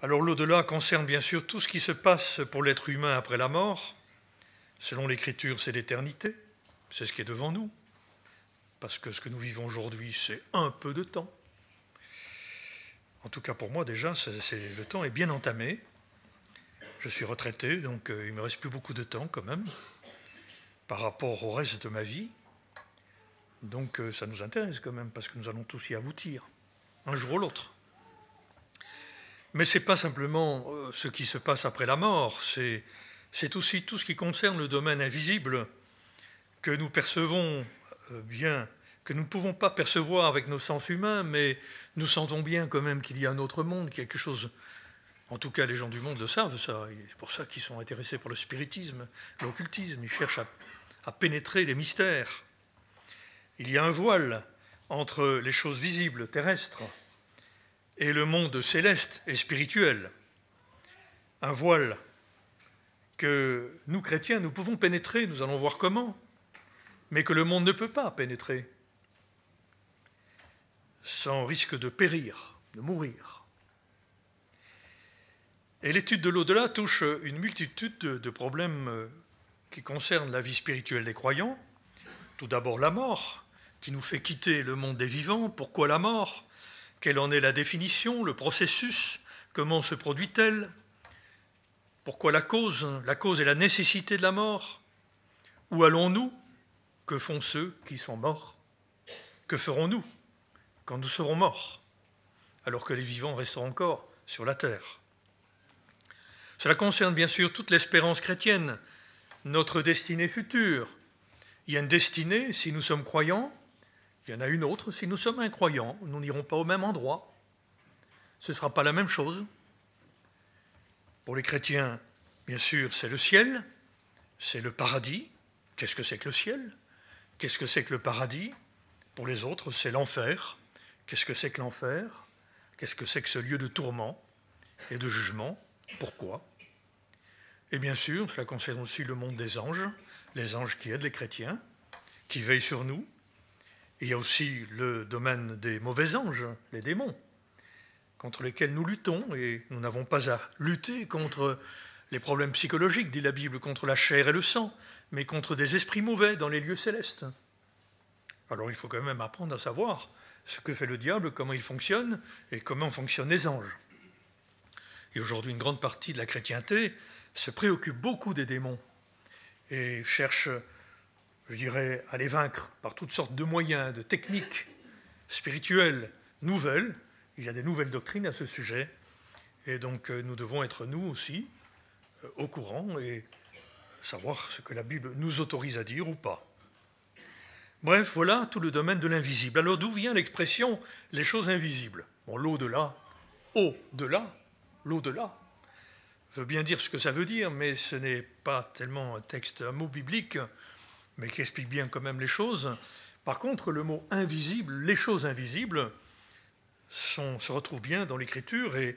Alors l'au-delà concerne bien sûr tout ce qui se passe pour l'être humain après la mort. Selon l'Écriture, c'est l'éternité, c'est ce qui est devant nous, parce que ce que nous vivons aujourd'hui, c'est un peu de temps. En tout cas pour moi déjà, le temps est bien entamé. Je suis retraité, donc il euh, il me reste plus beaucoup de temps quand même par rapport au reste de ma vie. Donc euh, ça nous intéresse quand même parce que nous allons tous y aboutir, un jour ou l'autre. Mais ce n'est pas simplement euh, ce qui se passe après la mort, c'est aussi tout ce qui concerne le domaine invisible que nous percevons euh, bien, que nous ne pouvons pas percevoir avec nos sens humains, mais nous sentons bien quand même qu'il y a un autre monde, quelque chose. En tout cas, les gens du monde le savent, ça. C'est pour ça qu'ils sont intéressés par le spiritisme, l'occultisme. Ils cherchent à pénétrer les mystères. Il y a un voile entre les choses visibles, terrestres, et le monde céleste et spirituel. Un voile que nous, chrétiens, nous pouvons pénétrer, nous allons voir comment, mais que le monde ne peut pas pénétrer sans risque de périr, de mourir. Et l'étude de l'au-delà touche une multitude de problèmes euh, qui concernent la vie spirituelle des croyants. Tout d'abord la mort, qui nous fait quitter le monde des vivants. Pourquoi la mort quelle en est la définition, le processus Comment se produit-elle Pourquoi la cause La cause est la nécessité de la mort. Où allons-nous Que font ceux qui sont morts Que ferons-nous quand nous serons morts alors que les vivants resteront encore sur la terre Cela concerne bien sûr toute l'espérance chrétienne, notre destinée future. Il y a une destinée, si nous sommes croyants, il y en a une autre, si nous sommes incroyants, nous n'irons pas au même endroit. Ce ne sera pas la même chose. Pour les chrétiens, bien sûr, c'est le ciel, c'est le paradis. Qu'est-ce que c'est que le ciel Qu'est-ce que c'est que le paradis Pour les autres, c'est l'enfer. Qu'est-ce que c'est que l'enfer Qu'est-ce que c'est que ce lieu de tourment et de jugement Pourquoi Et bien sûr, cela concerne aussi le monde des anges, les anges qui aident les chrétiens, qui veillent sur nous, il y a aussi le domaine des mauvais anges, les démons, contre lesquels nous luttons, et nous n'avons pas à lutter contre les problèmes psychologiques, dit la Bible, contre la chair et le sang, mais contre des esprits mauvais dans les lieux célestes. Alors il faut quand même apprendre à savoir ce que fait le diable, comment il fonctionne et comment fonctionnent les anges. Et aujourd'hui, une grande partie de la chrétienté se préoccupe beaucoup des démons et cherche je dirais, à les vaincre par toutes sortes de moyens, de techniques spirituelles nouvelles. Il y a des nouvelles doctrines à ce sujet. Et donc euh, nous devons être, nous aussi, euh, au courant et savoir ce que la Bible nous autorise à dire ou pas. Bref, voilà tout le domaine de l'invisible. Alors d'où vient l'expression les choses invisibles Bon, l'au-delà, au-delà, l'au-delà veut bien dire ce que ça veut dire, mais ce n'est pas tellement un texte, un mot biblique mais qui explique bien quand même les choses. Par contre, le mot invisible, les choses invisibles, se retrouvent bien dans l'Écriture et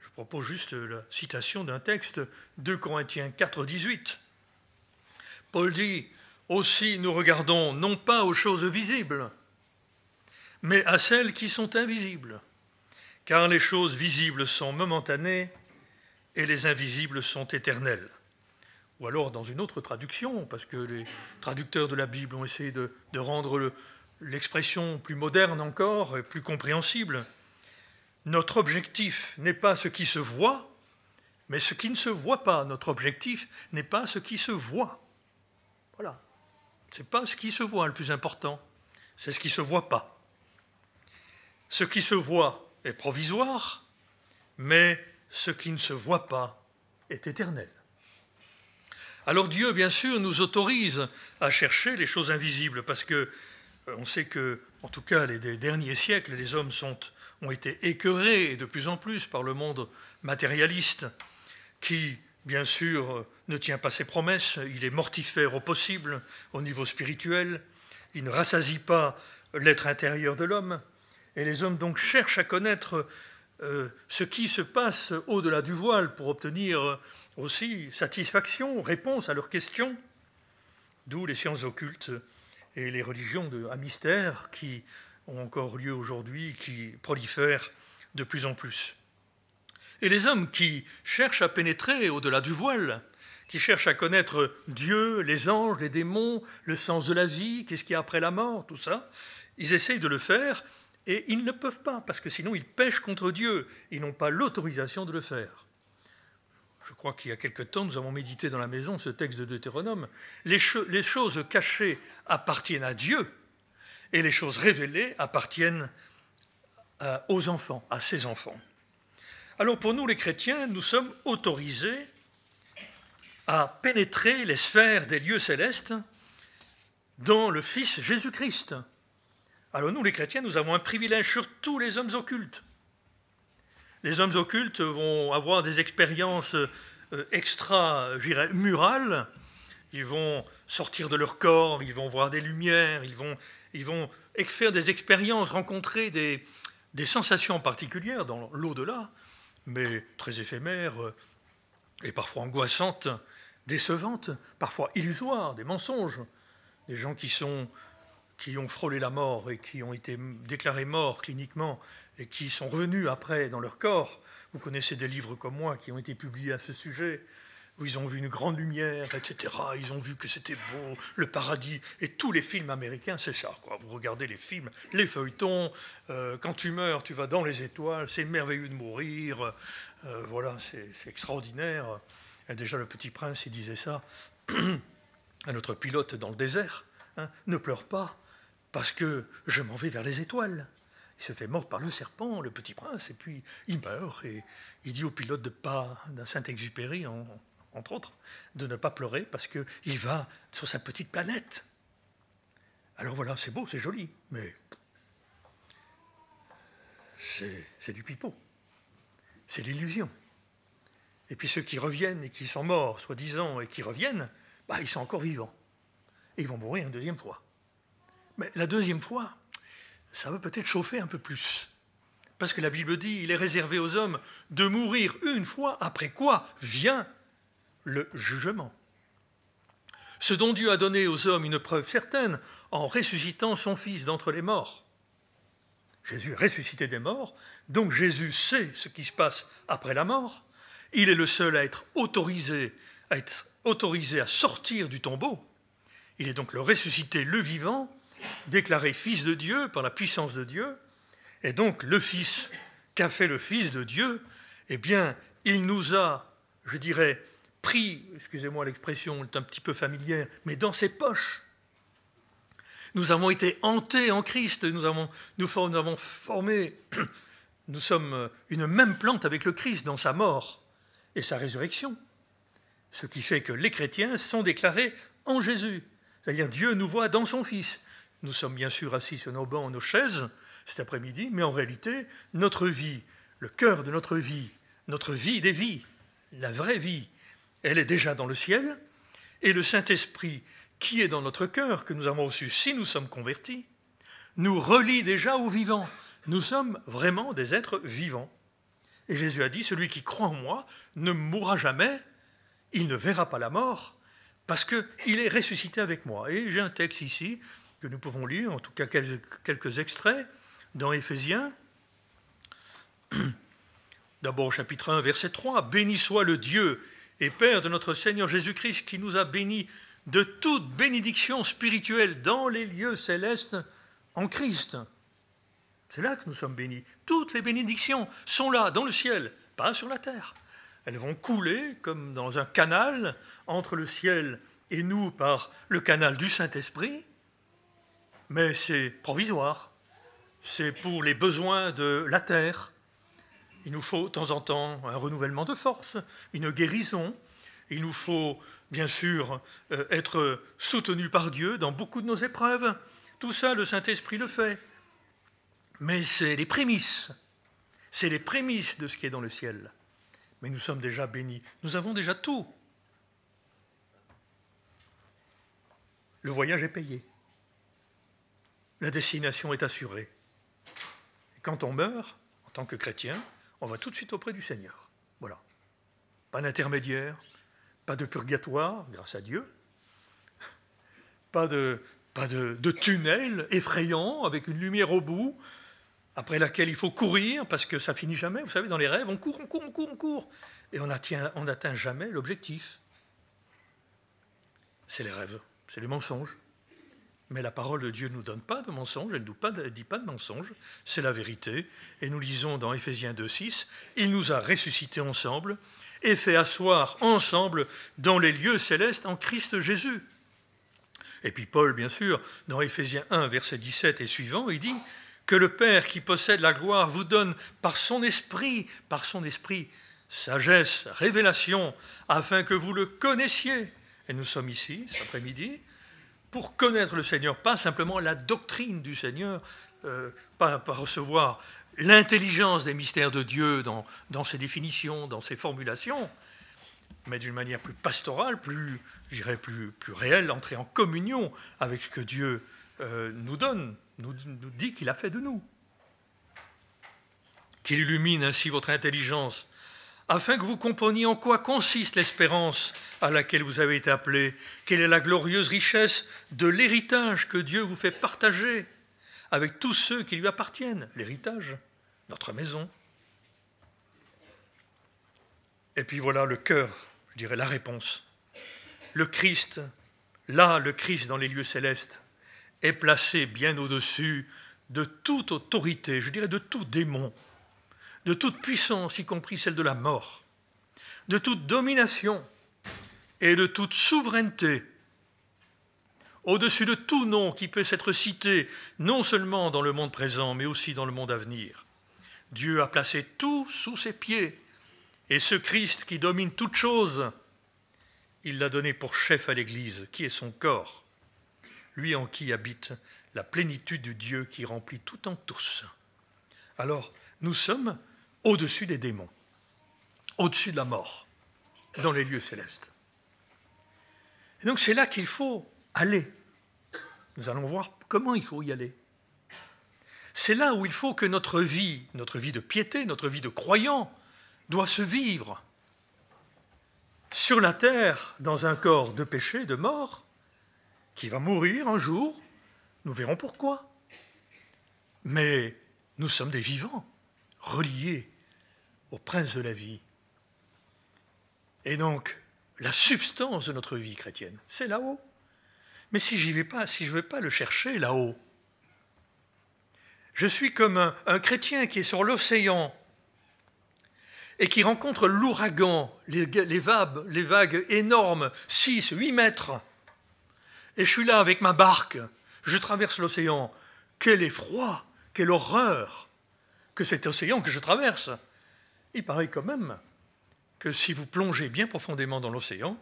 je propose juste la citation d'un texte, de Corinthiens 4, 18. Paul dit Aussi nous regardons non pas aux choses visibles, mais à celles qui sont invisibles, car les choses visibles sont momentanées et les invisibles sont éternelles ou alors dans une autre traduction, parce que les traducteurs de la Bible ont essayé de, rendre l'expression plus moderne encore, et plus compréhensible. Notre objectif n'est pas ce qui se voit, mais ce qui ne se voit pas. Notre objectif n'est pas ce qui se voit. Voilà. Ce n'est pas ce qui se voit le plus important, c'est ce qui ne se voit pas. Ce qui se voit est provisoire, mais ce qui ne se voit pas est éternel. Alors Dieu, bien sûr, nous autorise à chercher les choses invisibles, parce que euh, on sait que, en tout cas, les, derniers siècles, les hommes ont été écœurés de plus en plus par le monde matérialiste, qui, bien sûr, ne tient pas ses promesses, il est mortifère au possible au niveau spirituel, il ne rassasie pas l'être intérieur de l'homme, et les hommes donc cherchent à connaître euh, ce qui se passe au-delà du voile pour obtenir euh, aussi satisfaction, réponse à leurs questions, d'où les sciences occultes et les religions de, à mystère qui ont encore lieu aujourd'hui, qui prolifèrent de plus en plus. Et les hommes qui cherchent à pénétrer au-delà du voile, qui cherchent à connaître Dieu, les anges, les démons, le sens de la vie, qu'est-ce qu'il y a après la mort, tout ça, ils essayent de le faire et ils ne peuvent pas, parce que sinon ils pêchent contre Dieu. Ils n'ont pas l'autorisation de le faire. Je crois qu'il y a quelque temps, nous avons médité dans la maison ce texte de Deutéronome. Les, choses cachées appartiennent à Dieu et les choses révélées appartiennent aux enfants, à ses enfants. Alors pour nous les chrétiens, nous sommes autorisés à pénétrer les sphères des lieux célestes dans le Fils Jésus-Christ. Alors nous, les chrétiens, nous avons un privilège sur tous les hommes occultes. Les hommes occultes vont avoir des expériences euh, extra-murales. Ils vont sortir de leur corps, ils vont voir des lumières, ils vont, ils vont faire des expériences, rencontrer des, des sensations particulières dans l'au-delà, mais très éphémères euh, et parfois angoissantes, décevantes, parfois illusoires, des mensonges. Des gens qui sont qui ont frôlé la mort et qui ont été déclarés morts cliniquement et qui sont revenus après dans leur corps. Vous connaissez des livres comme moi qui ont été publiés à ce sujet, où ils ont vu une grande lumière, etc. Ils ont vu que c'était beau, le paradis. Et tous les films américains, c'est ça. Quoi. Vous regardez les films, les feuilletons, euh, quand tu meurs, tu vas dans les étoiles, c'est merveilleux de mourir. Euh, voilà, c'est extraordinaire. Et déjà, le petit prince, il disait ça à notre pilote dans le désert. Hein, ne pleure pas, parce que je m'en vais vers les étoiles. Il se fait mordre par le serpent, le petit prince, et puis il meurt, et il dit au pilote de pas d'un Saint-Exupéry, entre autres, de ne pas pleurer parce qu'il va sur sa petite planète. Alors voilà, c'est beau, c'est joli, mais c'est du pipeau. C'est l'illusion. Et puis ceux qui reviennent et qui sont morts, soi-disant, et qui reviennent, bah, ils sont encore vivants. Et ils vont mourir une deuxième fois. Mais la deuxième fois, ça va peut-être chauffer un peu plus. Parce que la Bible dit, il est réservé aux hommes de mourir une fois, après quoi vient le jugement. Ce dont Dieu a donné aux hommes une preuve certaine en ressuscitant son Fils d'entre les morts. Jésus est ressuscité des morts, donc Jésus sait ce qui se passe après la mort. Il est le seul à être autorisé, à être autorisé à sortir du tombeau. Il est donc le ressuscité, le vivant, déclaré fils de Dieu par la puissance de Dieu. Et donc le Fils, qu'a fait le Fils de Dieu Eh bien, il nous a, je dirais, pris, excusez-moi l'expression, est un petit peu familière, mais dans ses poches. Nous avons été hantés en Christ, nous avons, nous avons formé, nous sommes une même plante avec le Christ dans sa mort et sa résurrection. Ce qui fait que les chrétiens sont déclarés en Jésus. C'est-à-dire Dieu nous voit dans son Fils. Nous sommes bien sûr assis sur nos bancs, nos chaises cet après-midi, mais en réalité, notre vie, le cœur de notre vie, notre vie des vies, la vraie vie, elle est déjà dans le ciel, et le Saint-Esprit qui est dans notre cœur, que nous avons reçu si nous sommes convertis, nous relie déjà aux vivants. Nous sommes vraiment des êtres vivants. Et Jésus a dit, celui qui croit en moi ne mourra jamais, il ne verra pas la mort, parce qu'il est ressuscité avec moi. Et j'ai un texte ici que nous pouvons lire, en tout cas quelques extraits, dans Éphésiens. D'abord chapitre 1, verset 3, Béni soit le Dieu et Père de notre Seigneur Jésus-Christ qui nous a bénis de toute bénédiction spirituelle dans les lieux célestes en Christ. C'est là que nous sommes bénis. Toutes les bénédictions sont là, dans le ciel, pas sur la terre. Elles vont couler comme dans un canal entre le ciel et nous par le canal du Saint-Esprit mais c'est provisoire. C'est pour les besoins de la terre. Il nous faut de temps en temps un renouvellement de force, une guérison. Il nous faut bien sûr euh, être soutenus par Dieu dans beaucoup de nos épreuves. Tout ça, le Saint-Esprit le fait. Mais c'est les prémices. C'est les prémices de ce qui est dans le ciel. Mais nous sommes déjà bénis. Nous avons déjà tout. Le voyage est payé la destination est assurée. Et quand on meurt, en tant que chrétien, on va tout de suite auprès du Seigneur. Voilà. Pas d'intermédiaire, pas de purgatoire, grâce à Dieu, pas de, pas de, tunnel effrayant avec une lumière au bout, après laquelle il faut courir parce que ça finit jamais. Vous savez, dans les rêves, on court, on court, on court, on court, et on n'atteint jamais l'objectif. C'est les rêves, c'est les mensonges. Mais la parole de Dieu ne nous donne pas de mensonge, elle ne nous dit pas de mensonge, c'est la vérité. Et nous lisons dans Éphésiens 2.6, il nous a ressuscités ensemble et fait asseoir ensemble dans les lieux célestes en Christ Jésus. Et puis Paul, bien sûr, dans Éphésiens 1, verset 17 et suivant, il dit que le Père qui possède la gloire vous donne par son esprit, par son esprit, sagesse, révélation, afin que vous le connaissiez. Et nous sommes ici, cet après-midi, pour connaître le Seigneur, pas simplement la doctrine du Seigneur, euh, pas, recevoir l'intelligence des mystères de Dieu dans, dans, ses définitions, dans ses formulations, mais d'une manière plus pastorale, plus, j'irais, plus, plus réelle, entrer en communion avec ce que Dieu euh, nous donne, nous dit qu'il a fait de nous. Qu'il illumine ainsi votre intelligence afin que vous compreniez en quoi consiste l'espérance à laquelle vous avez été appelé, quelle est la glorieuse richesse de l'héritage que Dieu vous fait partager avec tous ceux qui lui appartiennent, l'héritage, notre maison. Et puis voilà le cœur, je dirais la réponse. Le Christ, là, le Christ dans les lieux célestes, est placé bien au-dessus de toute autorité, je dirais de tout démon, de toute puissance, y compris celle de la mort, de toute domination et de toute souveraineté, au-dessus de tout nom qui peut s'être cité, non seulement dans le monde présent, mais aussi dans le monde à venir. Dieu a placé tout sous ses pieds, et ce Christ qui domine toute chose, il l'a donné pour chef à l'Église, qui est son corps, lui en qui habite la plénitude du Dieu qui remplit tout en tous. Alors, nous sommes au-dessus des démons, au-dessus de la mort, dans les lieux célestes. Et donc c'est là qu'il faut aller. Nous allons voir comment il faut y aller. C'est là où il faut que notre vie, notre vie de piété, notre vie de croyant, doit se vivre sur la terre dans un corps de péché, de mort, qui va mourir un jour. Nous verrons pourquoi. Mais nous sommes des vivants relié au prince de la vie. Et donc, la substance de notre vie chrétienne, c'est là-haut. Mais si j'y vais pas, si je ne vais pas le chercher là-haut, je suis comme un, chrétien qui est sur l'océan et qui rencontre l'ouragan, les, vagues, les vagues énormes, 6, 8 mètres. Et je suis là avec ma barque, je traverse l'océan. Quel effroi, quelle horreur que cet océan que je traverse. Il paraît quand même que si vous plongez bien profondément dans l'océan,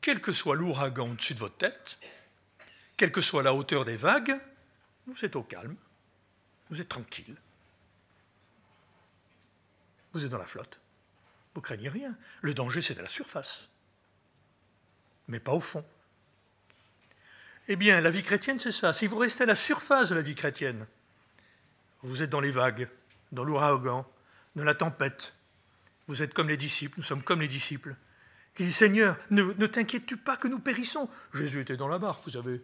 quel que soit l'ouragan au-dessus de votre tête, quelle que soit la hauteur des vagues, vous êtes au calme, vous êtes tranquille, vous êtes dans la flotte, vous craignez rien. Le danger, c'est à la surface, mais pas au fond. Eh bien, la vie chrétienne, c'est ça. Si vous restez à la surface de la vie chrétienne, vous êtes dans les vagues, dans l'ouragan, dans la tempête. Vous êtes comme les disciples, nous sommes comme les disciples. Qui dit Seigneur, ne, t'inquiètes-tu pas que nous périssons Jésus était dans la barque, vous savez.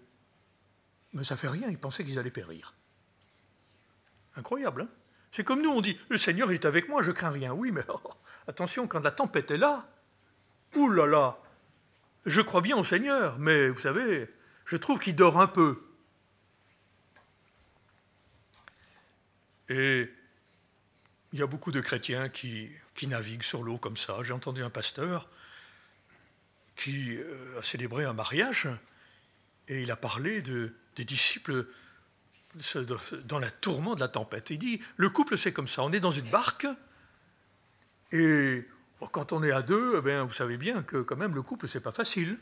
Mais ça fait rien, ils pensaient qu'ils allaient périr. Incroyable, hein C'est comme nous, on dit Le Seigneur, il est avec moi, je crains rien. Oui, mais oh, oh, attention, quand la tempête est là, oulala. là là, je crois bien au Seigneur, mais vous savez, je trouve qu'il dort un peu. Et il y a beaucoup de chrétiens qui, naviguent sur l'eau comme ça. J'ai entendu un pasteur qui euh, a célébré un mariage et il a parlé des disciples dans la tourmente de la tempête. Il dit, le couple c'est comme ça, on est dans une barque et oh, quand on est à deux, eh vous savez bien que quand même le couple c'est pas facile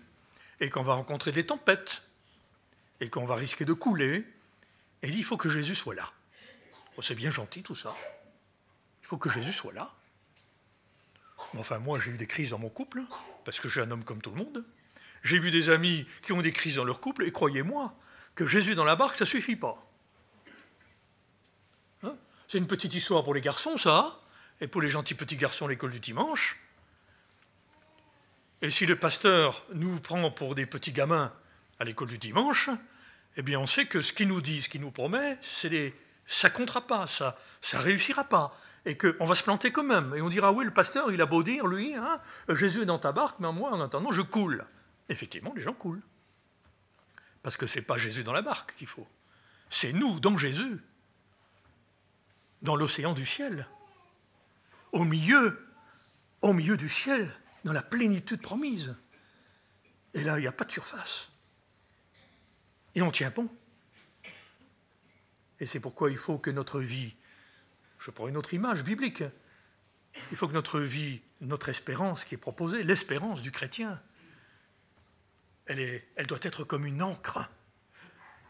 et qu'on va rencontrer des tempêtes et qu'on va risquer de couler. Et il dit, il faut que Jésus soit là. Oh, c'est bien gentil tout ça. Il faut que Jésus soit là. Enfin, moi, j'ai eu des crises dans mon couple, parce que j'ai un homme comme tout le monde. J'ai vu des amis qui ont des crises dans leur couple, et croyez-moi, que Jésus dans la barque, ça ne suffit pas. Hein c'est une petite histoire pour les garçons, ça, et pour les gentils petits garçons l'école du dimanche. Et si le pasteur nous prend pour des petits gamins à l'école du dimanche, eh bien on sait que ce qu'il nous dit, ce qu'il nous promet, c'est des ça comptera pas, ça, ça réussira pas. Et qu'on va se planter quand même. Et on dira, oui, le pasteur, il a beau dire, lui, hein, Jésus est dans ta barque, mais moi, en attendant, je coule. Effectivement, les gens coulent. Parce que ce n'est pas Jésus dans la barque qu'il faut. C'est nous, dans Jésus, dans l'océan du ciel, au milieu, au milieu du ciel, dans la plénitude promise. Et là, il n'y a pas de surface. Et on tient bon. Et c'est pourquoi il faut que notre vie, je prends une autre image biblique, il faut que notre vie, notre espérance qui est proposée, l'espérance du chrétien, elle, est, elle doit être comme une ancre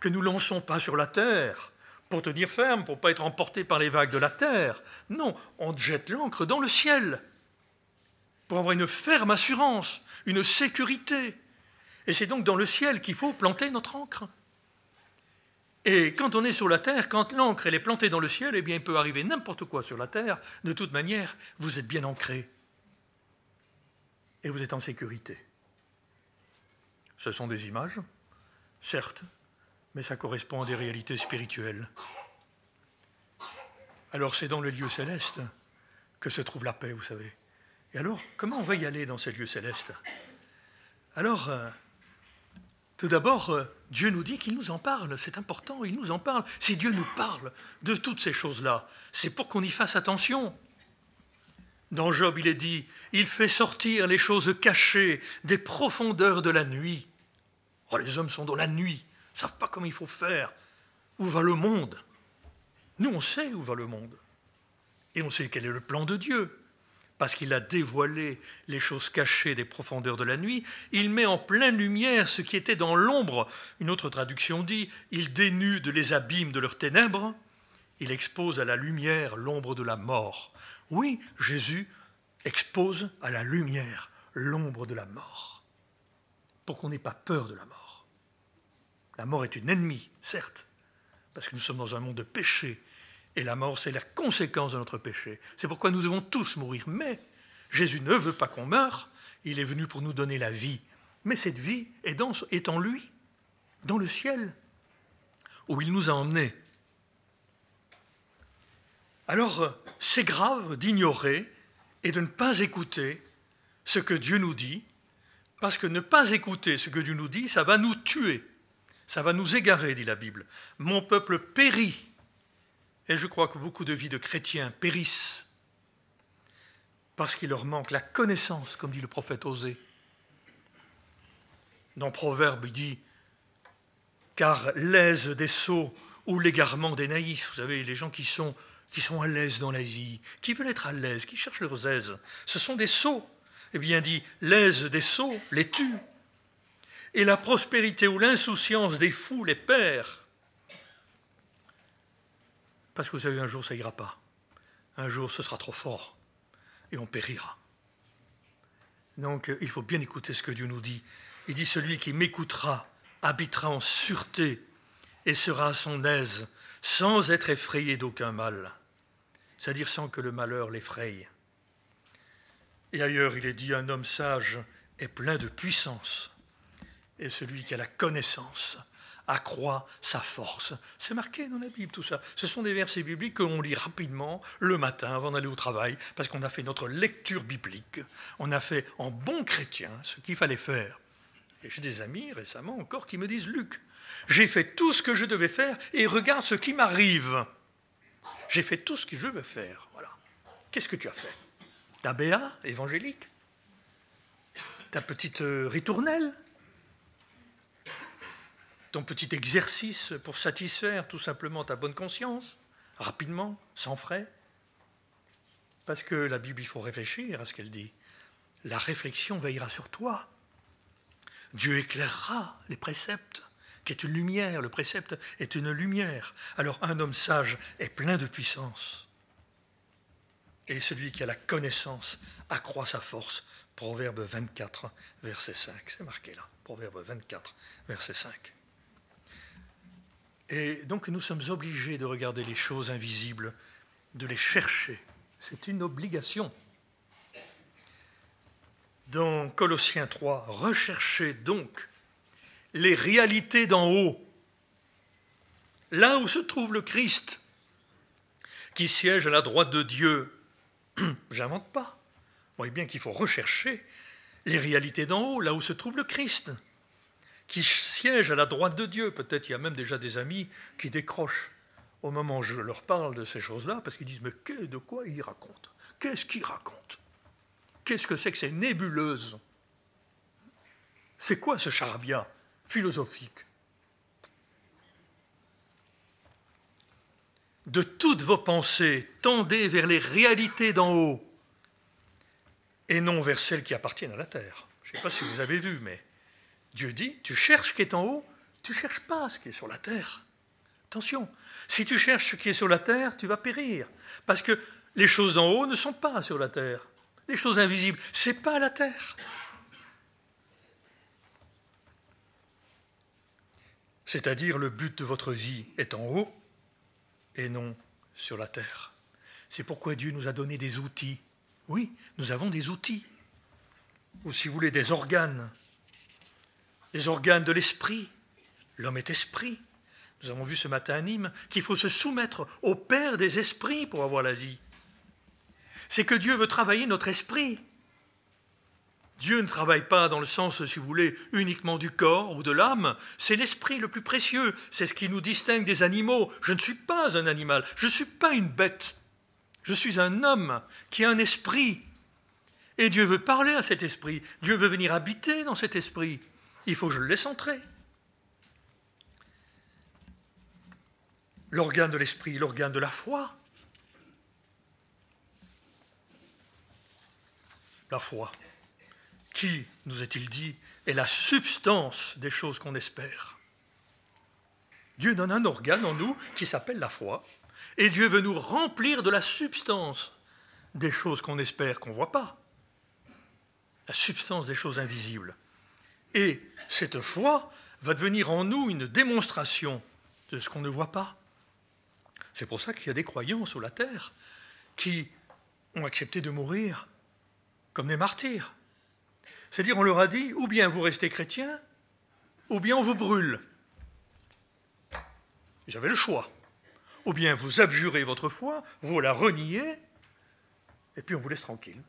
que nous lançons pas sur la terre pour tenir ferme, pour pas être emporté par les vagues de la terre. Non, on jette l'encre dans le ciel pour avoir une ferme assurance, une sécurité. Et c'est donc dans le ciel qu'il faut planter notre ancre. Et quand on est sur la terre, quand l'encre est plantée dans le ciel, eh bien, il peut arriver n'importe quoi sur la terre. De toute manière, vous êtes bien ancré et vous êtes en sécurité. Ce sont des images, certes, mais ça correspond à des réalités spirituelles. Alors c'est dans le lieu céleste que se trouve la paix, vous savez. Et alors, comment on va y aller dans ces lieux célestes Alors, euh, tout d'abord, euh, Dieu nous dit qu'il nous en parle, c'est important, il nous en parle. Si Dieu nous parle de toutes ces choses-là, c'est pour qu'on y fasse attention. Dans Job, il est dit, il fait sortir les choses cachées des profondeurs de la nuit. Oh, les hommes sont dans la nuit, ne savent pas comment il faut faire. Où va le monde Nous, on sait où va le monde. Et on sait quel est le plan de Dieu parce qu'il a dévoilé les choses cachées des profondeurs de la nuit, il met en pleine lumière ce qui était dans l'ombre. Une autre traduction dit, il dénude les abîmes de leurs ténèbres, il expose à la lumière l'ombre de la mort. Oui, Jésus expose à la lumière l'ombre de la mort, pour qu'on n'ait pas peur de la mort. La mort est une ennemie, certes, parce que nous sommes dans un monde de péché et la mort, c'est la conséquence de notre péché. C'est pourquoi nous devons tous mourir. Mais Jésus ne veut pas qu'on meure. Il est venu pour nous donner la vie. Mais cette vie est, en lui, dans le ciel, où il nous a emmenés. Alors, c'est grave d'ignorer et de ne pas écouter ce que Dieu nous dit, parce que ne pas écouter ce que Dieu nous dit, ça va nous tuer, ça va nous égarer, dit la Bible. Mon peuple périt et je crois que beaucoup de vies de chrétiens périssent parce qu'il leur manque la connaissance, comme dit le prophète Osée. Dans Proverbe, il dit Car l'aise des sots ou l'égarement des naïfs, vous savez, les gens qui sont, qui sont à l'aise dans la qui veulent être à l'aise, qui cherchent leurs aises, ce sont des sots. Eh bien, dit L'aise des sots les tue, et la prospérité ou l'insouciance des fous les perd. Parce que vous savez, un jour, ça ira pas. Un jour, ce sera trop fort et on périra. Donc, euh, il faut bien écouter ce que Dieu nous dit. Il dit, celui qui m'écoutera habitera en sûreté et sera à son aise, sans être effrayé d'aucun mal, c'est-à-dire sans que le malheur l'effraie. Et ailleurs, il est dit, un homme sage est plein de puissance, et celui qui a la connaissance accroît sa force. C'est marqué dans la Bible tout ça. Ce sont des versets bibliques que l'on lit rapidement le matin avant d'aller au travail, parce qu'on a fait notre lecture biblique. On a fait en bon chrétien ce qu'il fallait faire. Et j'ai des amis récemment encore qui me disent, Luc, j'ai fait tout ce que je devais faire et regarde ce qui m'arrive. J'ai fait tout ce que je veux faire. Voilà. Qu'est-ce que tu as fait Ta béa évangélique Ta petite euh, ritournelle ton petit exercice pour satisfaire tout simplement ta bonne conscience, rapidement, sans frais. Parce que la Bible, il faut réfléchir à ce qu'elle dit. La réflexion veillera sur toi. Dieu éclairera les préceptes, qui est une lumière. Le précepte est une lumière. Alors un homme sage est plein de puissance. Et celui qui a la connaissance accroît sa force. Proverbe 24, verset 5. C'est marqué là. Proverbe 24, verset 5. Et donc nous sommes obligés de regarder les choses invisibles, de les chercher. C'est une obligation. Dans Colossiens 3, recherchez donc les réalités d'en haut, là où se trouve le Christ, qui siège à la droite de Dieu. J'invente pas. Vous voyez bien qu'il faut rechercher les réalités d'en haut, là où se trouve le Christ qui siègent à la droite de Dieu. Peut-être il y a même déjà des amis qui décrochent au moment où je leur parle de ces choses-là, parce qu'ils disent, mais de quoi il raconte Qu'est-ce qu'ils raconte Qu'est-ce que c'est que ces nébuleuses C'est quoi ce charabia philosophique De toutes vos pensées, tendez vers les réalités d'en haut et non vers celles qui appartiennent à la terre. Je ne sais pas si vous avez vu, mais Dieu dit, tu cherches ce qui est en haut, tu ne cherches pas ce qui est sur la terre. Attention, si tu cherches ce qui est sur la terre, tu vas périr, parce que les choses en haut ne sont pas sur la terre. Les choses invisibles, ce n'est pas la terre. C'est-à-dire le but de votre vie est en haut et non sur la terre. C'est pourquoi Dieu nous a donné des outils. Oui, nous avons des outils, ou si vous voulez, des organes les organes de l'esprit. L'homme est esprit. Nous avons vu ce matin à Nîmes qu'il faut se soumettre au Père des esprits pour avoir la vie. C'est que Dieu veut travailler notre esprit. Dieu ne travaille pas dans le sens, si vous voulez, uniquement du corps ou de l'âme. C'est l'esprit le plus précieux. C'est ce qui nous distingue des animaux. Je ne suis pas un animal. Je ne suis pas une bête. Je suis un homme qui a un esprit. Et Dieu veut parler à cet esprit. Dieu veut venir habiter dans cet esprit il faut que je le laisse entrer. L'organe de l'esprit, l'organe de la foi. La foi, qui, nous est-il dit, est la substance des choses qu'on espère. Dieu donne un organe en nous qui s'appelle la foi, et Dieu veut nous remplir de la substance des choses qu'on espère, qu'on ne voit pas, la substance des choses invisibles. Et cette foi va devenir en nous une démonstration de ce qu'on ne voit pas. C'est pour ça qu'il y a des croyants sur la terre qui ont accepté de mourir comme des martyrs. C'est-à-dire, on leur a dit, ou bien vous restez chrétien, ou bien on vous brûle. Ils avaient le choix. Ou bien vous abjurez votre foi, vous la reniez, et puis on vous laisse tranquille.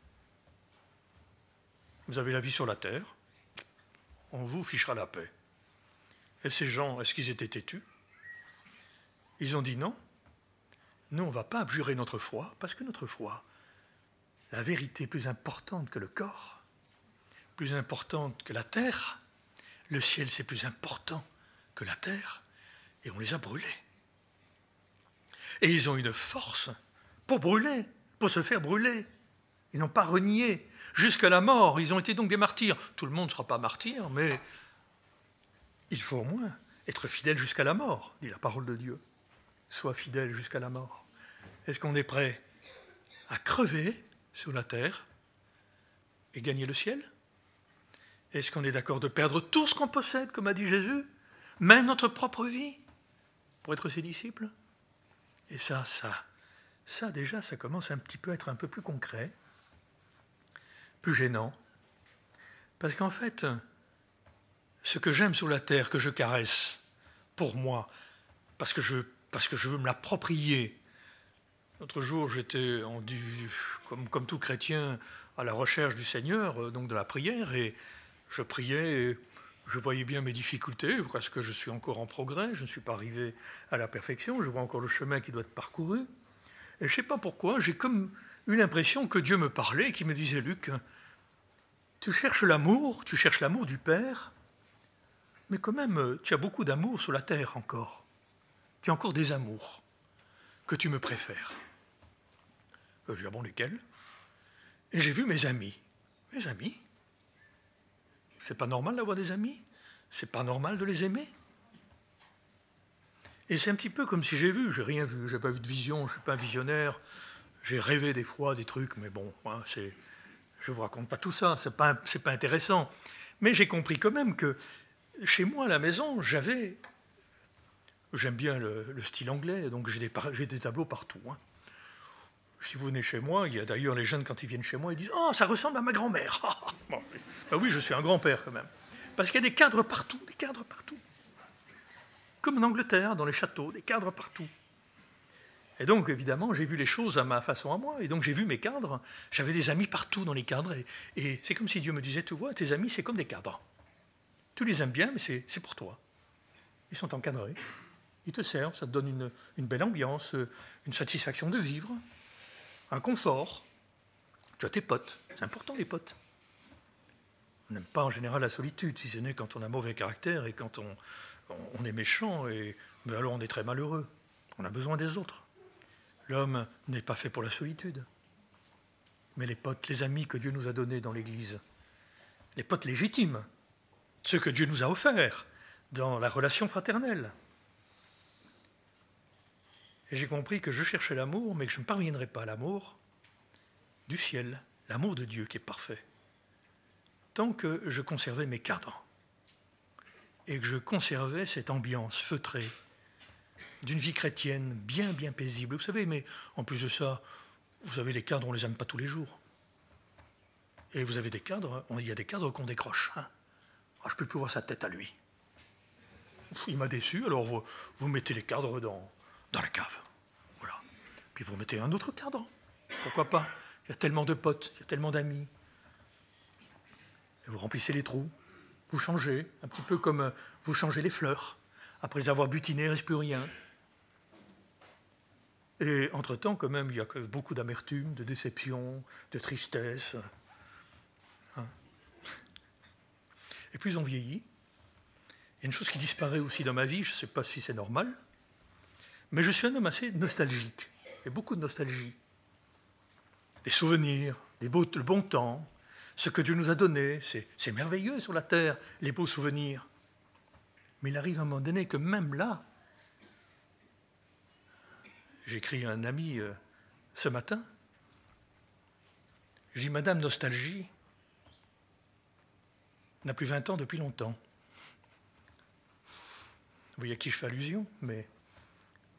Vous avez la vie sur la terre, on vous fichera la paix. Et ces gens, est-ce qu'ils étaient têtus Ils ont dit non. Nous, on ne va pas abjurer notre foi, parce que notre foi, la vérité est plus importante que le corps, plus importante que la terre, le ciel, c'est plus important que la terre, et on les a brûlés. Et ils ont une force pour brûler, pour se faire brûler. Ils n'ont pas renié jusqu'à la mort. Ils ont été donc des martyrs. Tout le monde ne sera pas martyr, mais il faut au moins être fidèle jusqu'à la mort, dit la parole de Dieu. Sois fidèle jusqu'à la mort. Est-ce qu'on est prêt à crever sur la terre et gagner le ciel Est-ce qu'on est, d'accord de perdre tout ce qu'on possède, comme a dit Jésus, même notre propre vie, pour être ses disciples Et ça, ça, ça déjà, ça commence un petit peu à être un peu plus concret plus gênant. Parce qu'en fait, ce que j'aime sur la terre, que je caresse, pour moi, parce que je, parce que je veux me l'approprier. L'autre jour, j'étais en comme, comme tout chrétien à la recherche du Seigneur, euh, donc de la prière, et je priais, je voyais bien mes difficultés, parce que je suis encore en progrès, je ne suis pas arrivé à la perfection, je vois encore le chemin qui doit être parcouru. Et je ne sais pas pourquoi, j'ai comme une impression que Dieu me parlait, qui me disait, Luc, tu cherches l'amour, tu cherches l'amour du Père, mais quand même, euh, tu as beaucoup d'amour sur la terre encore. Tu as encore des amours que tu me préfères. Euh, j'ai ah bon, lesquels Et j'ai vu mes amis. Mes amis C'est pas normal d'avoir des amis C'est pas normal de les aimer Et c'est un petit peu comme si j'ai vu, j'ai rien vu, j'ai pas vu de vision, je suis pas un visionnaire. J'ai rêvé des fois des trucs, mais bon, hein, c'est je ne vous raconte pas tout ça, c'est n'est pas, intéressant. Mais j'ai compris quand même que chez moi, à la maison, j'avais. J'aime bien le, style anglais, donc j'ai des, des, tableaux partout. Hein. Si vous venez chez moi, il y a d'ailleurs les jeunes, quand ils viennent chez moi, ils disent ah ça ressemble à ma grand-mère ben oui, je suis un grand-père quand même. Parce qu'il y a des cadres partout, des cadres partout. Comme en Angleterre, dans les châteaux, des cadres partout. Et donc, évidemment, j'ai vu les choses à ma façon à moi. Et donc, j'ai vu mes cadres. J'avais des amis partout dans les cadres. Et, c'est comme si Dieu me disait, tu vois, tes amis, c'est comme des cadres. Tu les aimes bien, mais c'est pour toi. Ils sont encadrés. Ils te servent. Ça te donne une, belle ambiance, euh, une satisfaction de vivre, un confort. Tu as tes potes. C'est important, les potes. On n'aime pas en général la solitude, si ce n'est quand on a mauvais caractère et quand on, on est méchant. Et, mais alors, on est très malheureux. On a besoin des autres. L'homme n'est pas fait pour la solitude, mais les potes, les amis que Dieu nous a donnés dans l'Église, les potes légitimes, ceux que Dieu nous a offert dans la relation fraternelle. Et j'ai compris que je cherchais l'amour, mais que je ne parviendrais pas à l'amour du ciel, l'amour de Dieu qui est parfait, tant que je conservais mes cadres et que je conservais cette ambiance feutrée d'une vie chrétienne bien, bien paisible. Vous savez, mais en plus de ça, vous avez les cadres, on ne les aime pas tous les jours. Et vous avez des cadres, il y a des cadres qu'on décroche. Hein. Ah, je ne peux plus voir sa tête à lui. Il m'a déçu, alors vous, mettez les cadres dans, dans la cave. Voilà. Puis vous mettez un autre cadre. Pourquoi pas Il y a tellement de potes, il y a tellement d'amis. vous remplissez les trous, vous changez, un petit peu comme euh, vous changez les fleurs. Après les avoir butiné, il ne reste plus rien. Et entre-temps, quand même, il y a beaucoup d'amertume, de déception, de tristesse. Hein. et puis on vieillit, il y a une chose qui disparaît aussi dans ma vie, je ne sais pas si c'est normal, mais je suis un homme assez nostalgique, et beaucoup de nostalgie. Des souvenirs, des beaux, le bon temps, ce que Dieu nous a donné, c'est merveilleux sur la terre, les beaux souvenirs. Mais il arrive à un moment donné que même là, J'écris à un ami euh, ce matin. J'ai Madame Nostalgie n'a plus 20 ans depuis longtemps. Vous voyez à qui je fais allusion, mais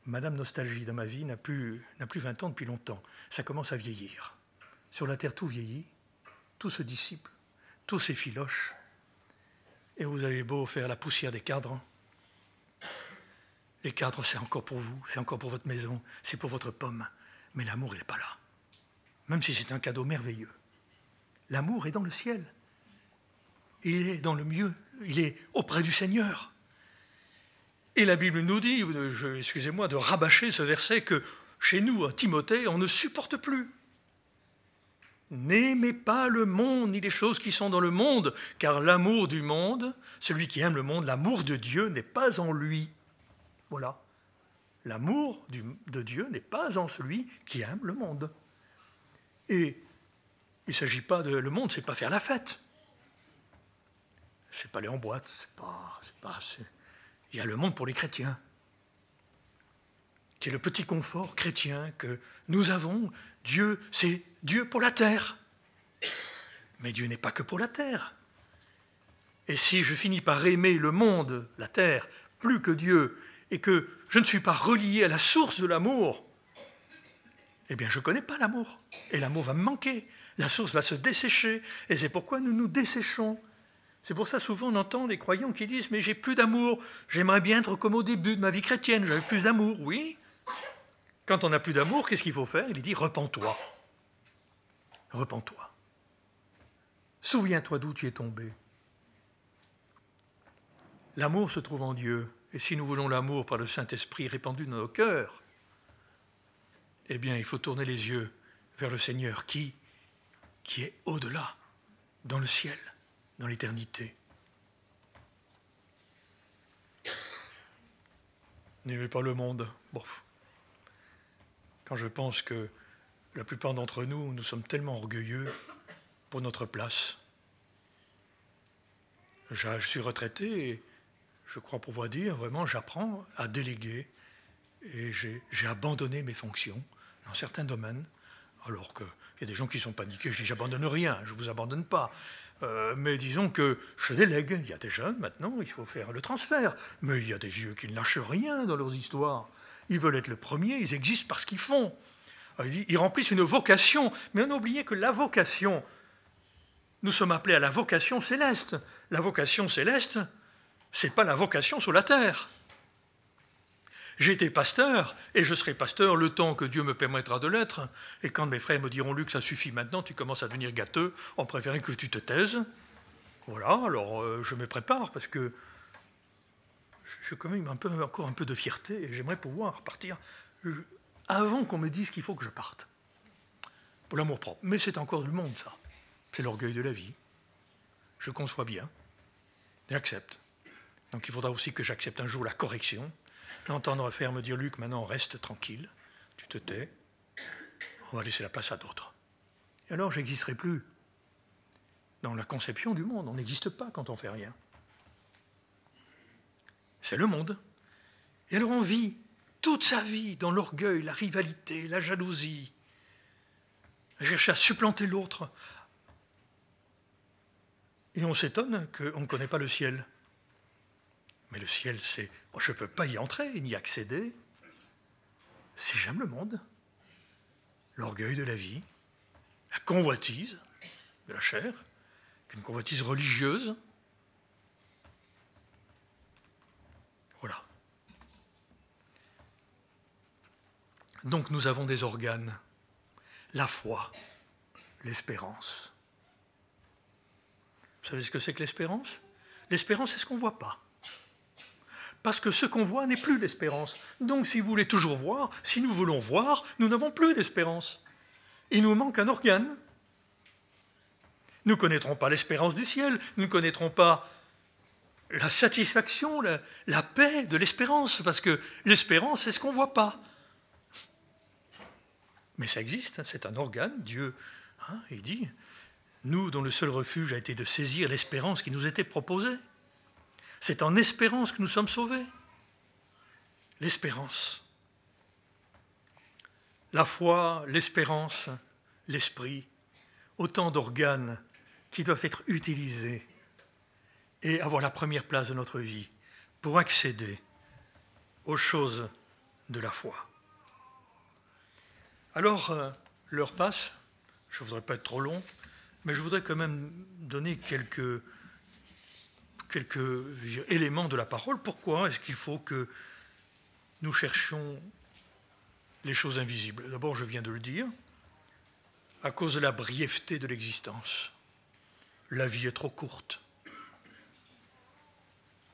Madame Nostalgie dans ma vie n'a plus, n'a plus 20 ans depuis longtemps. Ça commence à vieillir. Sur la terre, tout vieillit, tout se dissipe, tout s'effiloche. Et vous avez beau faire la poussière des cadres, hein. Les cadres, c'est encore pour vous, c'est encore pour votre maison, c'est pour votre pomme. Mais l'amour, il n'est pas là. Même si c'est un cadeau merveilleux. L'amour est dans le ciel. Il est dans le mieux. Il est auprès du Seigneur. Et la Bible nous dit, excusez-moi, de rabâcher ce verset que chez nous, à Timothée, on ne supporte plus. N'aimez pas le monde ni les choses qui sont dans le monde, car l'amour du monde, celui qui aime le monde, l'amour de Dieu n'est pas en lui. Voilà. L'amour de Dieu n'est pas en celui qui aime le monde. Et il ne s'agit pas de. Le monde, c'est pas faire la fête. C'est pas aller en boîte. C'est pas. il y a le monde pour les chrétiens, qui est le petit confort chrétien que nous avons. Dieu, c'est Dieu pour la terre. Mais Dieu n'est pas que pour la terre. Et si je finis par aimer le monde, la terre, plus que Dieu, et que je ne suis pas relié à la source de l'amour, eh bien je ne connais pas l'amour. Et l'amour va me manquer. La source va se dessécher. Et c'est pourquoi nous nous desséchons. C'est pour ça souvent on entend des croyants qui disent Mais j'ai plus d'amour, j'aimerais bien être comme au début de ma vie chrétienne, j'avais plus d'amour. Oui. Quand on n'a plus d'amour, qu'est-ce qu'il faut faire Il dit Repends-toi. Repends-toi. Souviens-toi d'où tu es tombé. L'amour se trouve en Dieu. Et si nous voulons l'amour par le Saint-Esprit répandu dans nos cœurs, eh bien, il faut tourner les yeux vers le Seigneur qui, qui est au-delà, dans le ciel, dans l'éternité. N'aimez pas le monde. Bon. Quand je pense que la plupart d'entre nous, nous sommes tellement orgueilleux pour notre place. Je suis retraité et je crois pouvoir dire, vraiment, j'apprends à déléguer et j'ai abandonné mes fonctions dans certains domaines, alors qu'il y a des gens qui sont paniqués, je dis j'abandonne rien, je ne vous abandonne pas. Euh, mais disons que je délègue, il y a des jeunes maintenant, il faut faire le transfert, mais il y a des vieux qui ne lâchent rien dans leurs histoires. Ils veulent être le premier, ils existent parce qu'ils font. Euh, ils remplissent une vocation, mais on a oublié que la vocation, nous sommes appelés à la vocation céleste. La vocation céleste, c'est pas la vocation sur la terre. J'étais pasteur et je serai pasteur le temps que Dieu me permettra de l'être. Et quand mes frères me diront, Luc, ça suffit maintenant, tu commences à devenir gâteux, en préférant que tu te taises. Voilà, alors euh, je me prépare parce que je quand même un peu, encore un peu de fierté et j'aimerais pouvoir partir euh, avant qu'on me dise qu'il faut que je parte. Pour l'amour propre. Mais c'est encore du monde, ça. C'est l'orgueil de la vie. Je conçois bien et accepte. Donc il faudra aussi que j'accepte un jour la correction, l'entendre faire me dire Luc, maintenant reste tranquille, tu te tais, on va laisser la place à d'autres. Et alors j'existerai plus. Dans la conception du monde, on n'existe pas quand on fait rien. C'est le monde. Et alors on vit toute sa vie dans l'orgueil, la rivalité, la jalousie, à chercher à supplanter l'autre. Et on s'étonne qu'on ne connaît pas le ciel. Mais le ciel, c'est je ne peux pas y entrer, y accéder, si j'aime le monde. L'orgueil de la vie, la convoitise de la chair, une convoitise religieuse. Voilà. Donc nous avons des organes, la foi, l'espérance. Vous savez ce que c'est que l'espérance L'espérance, c'est ce qu'on ne voit pas parce que ce qu'on voit n'est plus l'espérance. Donc si vous voulez toujours voir, si nous voulons voir, nous n'avons plus d'espérance. Il nous manque un organe. Nous ne connaîtrons pas l'espérance du ciel, nous ne connaîtrons pas la satisfaction, la, paix de l'espérance, parce que l'espérance, c'est ce qu'on ne voit pas. Mais ça existe, c'est un organe, Dieu. Hein, il dit, nous dont le seul refuge a été de saisir l'espérance qui nous était proposée. C'est en espérance que nous sommes sauvés. L'espérance. La foi, l'espérance, l'esprit, autant d'organes qui doivent être utilisés et avoir la première place de notre vie pour accéder aux choses de la foi. Alors, euh, l'heure passe, je ne voudrais pas être trop long, mais je voudrais quand même donner quelques quelques éléments de la parole. Pourquoi est-ce qu'il faut que nous cherchions les choses invisibles D'abord, je viens de le dire, à cause de la brièveté de l'existence. La vie est trop courte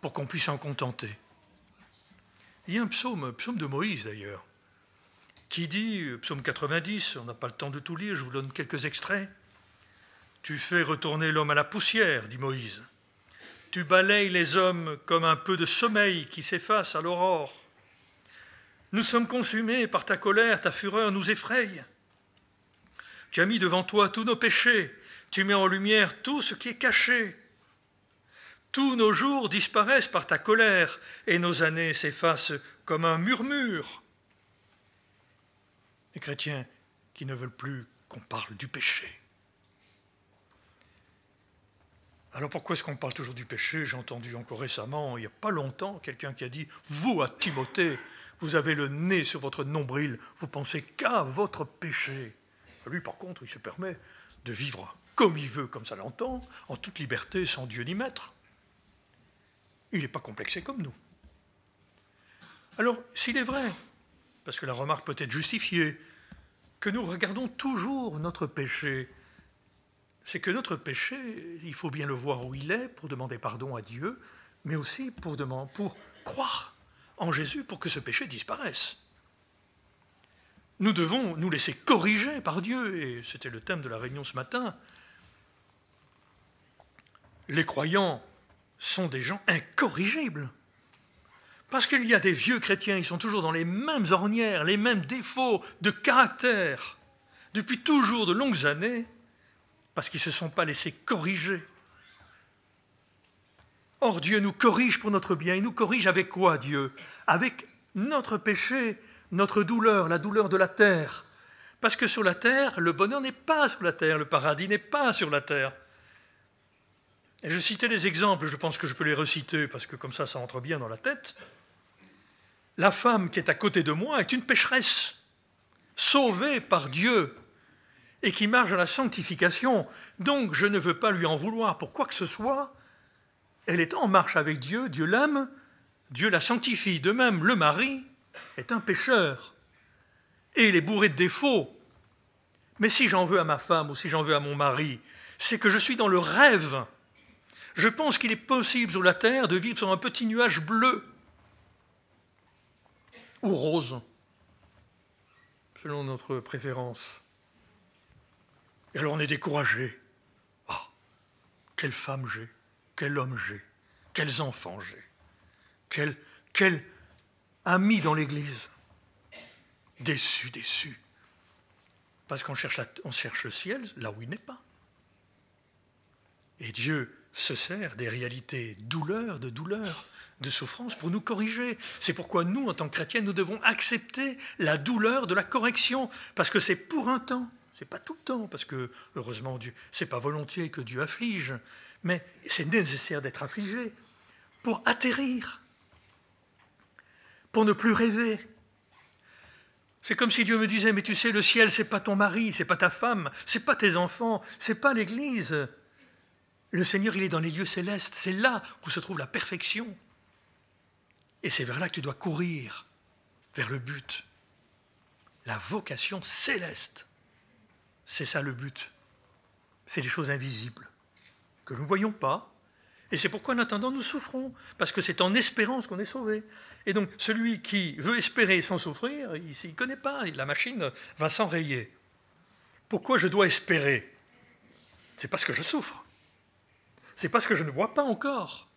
pour qu'on puisse en contenter. Il y a un psaume, un psaume de Moïse d'ailleurs, qui dit, psaume 90, on n'a pas le temps de tout lire, je vous donne quelques extraits. Tu fais retourner l'homme à la poussière, dit Moïse. Tu balayes les hommes comme un peu de sommeil qui s'efface à l'aurore. Nous sommes consumés par ta colère, ta fureur nous effraye. Tu as mis devant toi tous nos péchés, tu mets en lumière tout ce qui est caché. Tous nos jours disparaissent par ta colère et nos années s'effacent comme un murmure. Les chrétiens qui ne veulent plus qu'on parle du péché, Alors pourquoi est-ce qu'on parle toujours du péché J'ai entendu encore récemment, il n'y a pas longtemps, quelqu'un qui a dit, vous à Timothée, vous avez le nez sur votre nombril, vous pensez qu'à votre péché. Lui, par contre, il se permet de vivre comme il veut, comme ça l'entend, en toute liberté, sans Dieu ni maître. Il n'est pas complexé comme nous. Alors, s'il est vrai, parce que la remarque peut être justifiée, que nous regardons toujours notre péché c'est que notre péché, il faut bien le voir où il est pour demander pardon à Dieu, mais aussi pour, pour croire en Jésus pour que ce péché disparaisse. Nous devons nous laisser corriger par Dieu, et c'était le thème de la réunion ce matin. Les croyants sont des gens incorrigibles. Parce qu'il y a des vieux chrétiens, ils sont toujours dans les mêmes ornières, les mêmes défauts de caractère, depuis toujours de longues années parce qu'ils ne se sont pas laissés corriger. Or, Dieu nous corrige pour notre bien. Il nous corrige avec quoi, Dieu Avec notre péché, notre douleur, la douleur de la terre. Parce que sur la terre, le bonheur n'est pas sur la terre, le paradis n'est pas sur la terre. Et je citais des exemples, je pense que je peux les reciter, parce que comme ça, ça entre bien dans la tête. La femme qui est à côté de moi est une pécheresse, sauvée par Dieu et qui marche dans la sanctification. Donc je ne veux pas lui en vouloir pour quoi que ce soit. Elle est en marche avec Dieu, Dieu l'aime, Dieu la sanctifie. De même, le mari est un pécheur et il est bourré de défauts. Mais si j'en veux à ma femme ou si j'en veux à mon mari, c'est que je suis dans le rêve. Je pense qu'il est possible sur la terre de vivre sur un petit nuage bleu ou rose, selon notre préférence. Et alors on est découragé. Ah, quelle femme j'ai, quel homme j'ai, quels enfants j'ai, quel, quel ami dans l'Église. Déçu, déçu. Parce qu'on cherche, on cherche le ciel là où il n'est pas. Et Dieu se sert des réalités douleur de douleur, de souffrance pour nous corriger. C'est pourquoi nous, en tant que chrétiens, nous devons accepter la douleur de la correction, parce que c'est pour un temps. C'est pas tout le temps, parce que, heureusement, Dieu, c'est pas volontiers que Dieu afflige, mais c'est nécessaire d'être affligé pour atterrir, pour ne plus rêver. C'est comme si Dieu me disait, mais tu sais, le ciel, c'est pas ton mari, c'est pas ta femme, c'est pas tes enfants, c'est pas l'église. Le Seigneur, il est dans les lieux célestes, c'est là où se trouve la perfection. Et c'est vers là que tu dois courir, vers le but, la vocation céleste. C'est ça le but. C'est les choses invisibles que nous ne voyons pas. Et c'est pourquoi, en attendant, nous souffrons, parce que c'est en espérance qu'on est sauvé. Et donc, celui qui veut espérer sans souffrir, il ne connaît pas, la machine va s'enrayer. Pourquoi je dois espérer C'est parce que je souffre. C'est parce que je ne vois pas encore.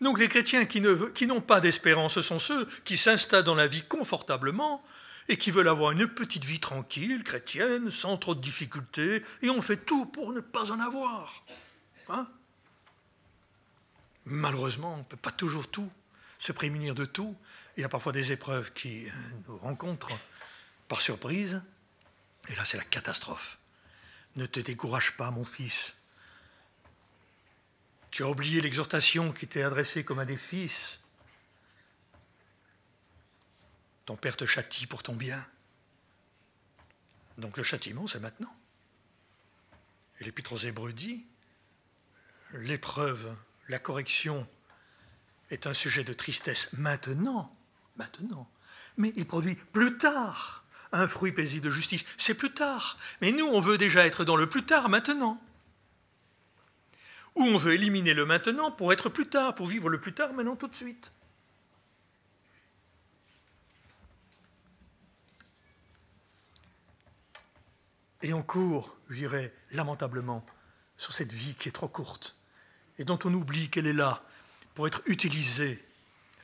Donc les chrétiens qui, n'ont pas d'espérance ce sont ceux qui s'installent dans la vie confortablement et qui veulent avoir une petite vie tranquille, chrétienne, sans trop de difficultés, et on fait tout pour ne pas en avoir. Hein Malheureusement, on ne peut pas toujours tout, se prémunir de tout. Il y a parfois des épreuves qui euh, nous rencontrent par surprise, et là c'est la catastrophe. Ne te décourage pas, mon fils. Tu as oublié l'exhortation qui t'est adressée comme à des fils. Ton père te châtie pour ton bien. Donc le châtiment, c'est maintenant. Et l'Épître aux Hébreux dit, l'épreuve, la correction est un sujet de tristesse maintenant, maintenant, mais il produit plus tard un fruit paisible de justice. C'est plus tard. Mais nous, on veut déjà être dans le plus tard maintenant. Ou on veut éliminer le maintenant pour être plus tard, pour vivre le plus tard maintenant tout de suite. Et on court, j'irai lamentablement, sur cette vie qui est trop courte et dont on oublie qu'elle est là pour être utilisée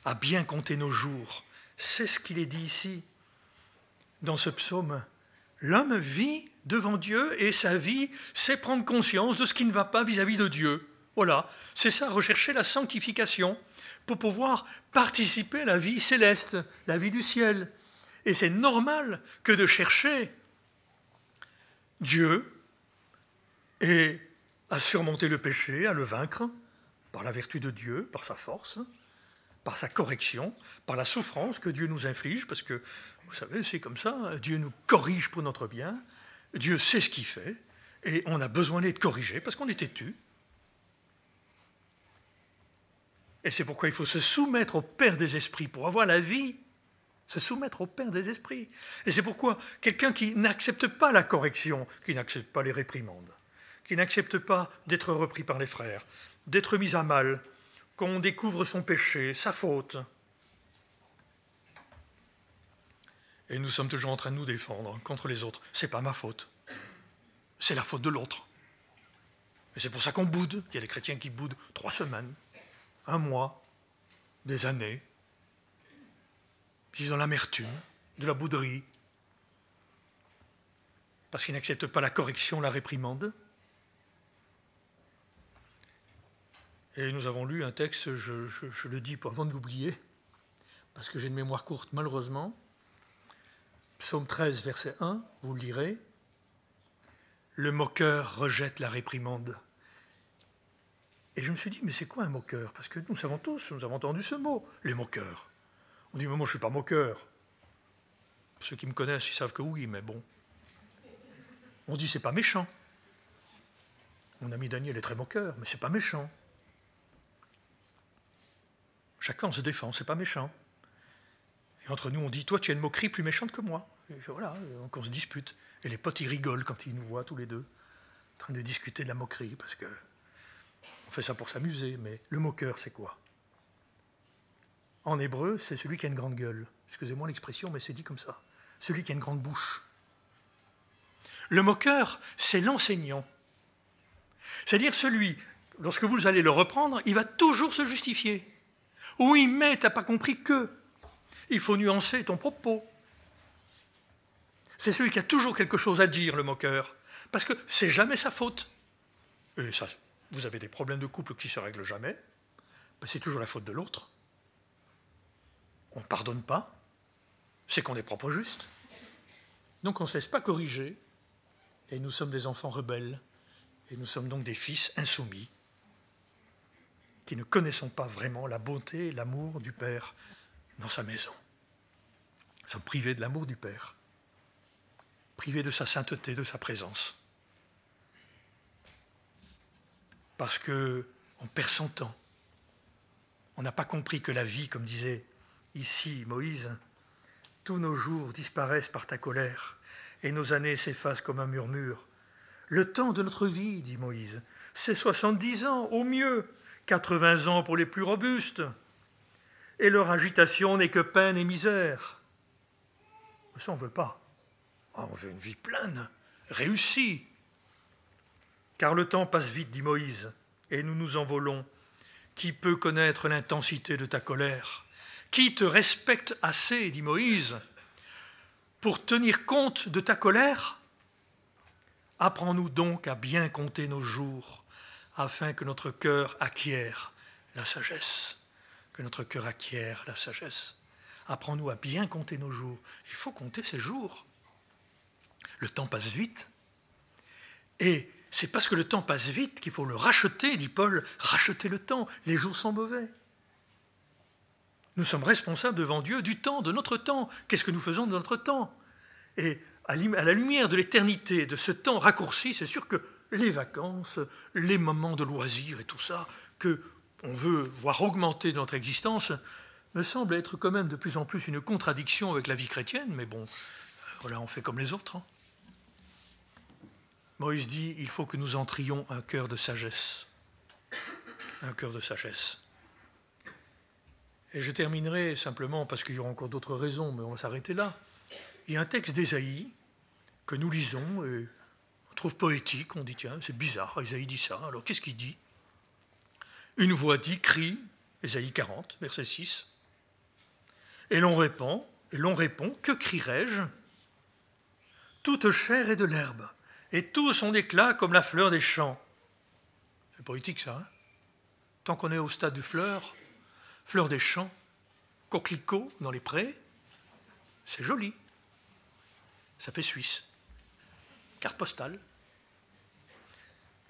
à bien compter nos jours. C'est ce qu'il est dit ici dans ce psaume. L'homme vit devant Dieu et sa vie, c'est prendre conscience de ce qui ne va pas vis-à-vis -vis de Dieu. Voilà, c'est ça, rechercher la sanctification pour pouvoir participer à la vie céleste, la vie du ciel. Et c'est normal que de chercher Dieu et à surmonter le péché, à le vaincre par la vertu de Dieu, par sa force, par sa correction, par la souffrance que Dieu nous inflige, parce que, vous savez, c'est comme ça, Dieu nous corrige pour notre bien, Dieu sait ce qu'il fait, et on a besoin d'être corrigé parce qu'on est têtu. Et c'est pourquoi il faut se soumettre au Père des Esprits pour avoir la vie se soumettre au Père des esprits. Et c'est pourquoi quelqu'un qui n'accepte pas la correction, qui n'accepte pas les réprimandes, qui n'accepte pas d'être repris par les frères, d'être mis à mal, qu'on découvre son péché, sa faute. Et nous sommes toujours en train de nous défendre contre les autres. C'est pas ma faute. C'est la faute de l'autre. Et c'est pour ça qu'on boude. Il y a des chrétiens qui boudent trois semaines, un mois, des années, vivent dans l'amertume, de la bouderie, parce qu'il n'accepte pas la correction, la réprimande. Et nous avons lu un texte, je, le dis pour avant de l'oublier, parce que j'ai une mémoire courte malheureusement. Psaume 13, verset 1, vous le lirez. Le moqueur rejette la réprimande. Et je me suis dit, mais c'est quoi un moqueur Parce que nous savons tous, nous avons entendu ce mot, les moqueurs dit, mais moi, je ne suis pas moqueur. Ceux qui me connaissent, ils savent que oui, mais bon. On dit c'est pas méchant. Mon ami Daniel est très moqueur, mais c'est pas méchant. Chacun se défend, c'est pas méchant. Et entre nous, on dit toi, tu as une moquerie plus méchante que moi. voilà, donc on se dispute. Et les potes, ils rigolent quand ils nous voient tous les deux, en train de discuter de la moquerie, parce que on fait ça pour s'amuser, mais le moqueur, c'est quoi en hébreu, c'est celui qui a une grande gueule. Excusez-moi l'expression, mais c'est dit comme ça. Celui qui a une grande bouche. Le moqueur, c'est l'enseignant. C'est-à-dire celui, lorsque vous allez le reprendre, il va toujours se justifier. Oui, mais t'as pas compris que. Il faut nuancer ton propos. C'est celui qui a toujours quelque chose à dire, le moqueur. Parce que c'est jamais sa faute. Et ça, vous avez des problèmes de couple qui se règlent jamais. Ben, c'est toujours la faute de l'autre on ne pardonne pas, c'est qu'on est propre au juste. Donc on ne cesse pas corriger, et nous sommes des enfants rebelles, et nous sommes donc des fils insoumis, qui ne connaissons pas vraiment la bonté, l'amour du Père dans sa maison. Nous sommes privés de l'amour du Père, privés de sa sainteté, de sa présence. Parce que on perd son temps. On n'a pas compris que la vie, comme disait Ici, Moïse, tous nos jours disparaissent par ta colère, et nos années s'effacent comme un murmure. Le temps de notre vie, dit Moïse, c'est soixante-dix ans, au mieux, quatre-vingts ans pour les plus robustes, et leur agitation n'est que peine et misère. Ça, on ne veut pas. Ah, on veut une vie pleine, réussie. Car le temps passe vite, dit Moïse, et nous nous envolons. Qui peut connaître l'intensité de ta colère qui te respecte assez, dit Moïse, pour tenir compte de ta colère Apprends-nous donc à bien compter nos jours, afin que notre cœur acquiert la sagesse. Que notre cœur acquiert la sagesse. Apprends-nous à bien compter nos jours. Il faut compter ces jours. Le temps passe vite. Et c'est parce que le temps passe vite qu'il faut le racheter, dit Paul. Racheter le temps. Les jours sont mauvais. Nous sommes responsables devant Dieu du temps, de notre temps. Qu'est-ce que nous faisons de notre temps Et à la lumière de l'éternité, de ce temps raccourci, c'est sûr que les vacances, les moments de loisirs et tout ça que on veut voir augmenter notre existence, me semble être quand même de plus en plus une contradiction avec la vie chrétienne. Mais bon, voilà, on fait comme les autres. Hein. Moïse dit, il faut que nous entrions un cœur de sagesse. Un cœur de sagesse. Et je terminerai simplement, parce qu'il y aura encore d'autres raisons, mais on va s'arrêter là. Il y a un texte d'Ésaïe que nous lisons et on trouve poétique, on dit tiens, c'est bizarre, Ésaïe dit ça, alors qu'est-ce qu'il dit Une voix dit, crie, Ésaïe 40, verset 6, et l'on répond, et l'on répond, que crierai-je Toute chair est de l'herbe, et tout son éclat comme la fleur des champs. C'est poétique ça, hein Tant qu'on est au stade de fleur, fleurs des champs, coquelicots dans les prés. C'est joli. Ça fait Suisse. Carte postale.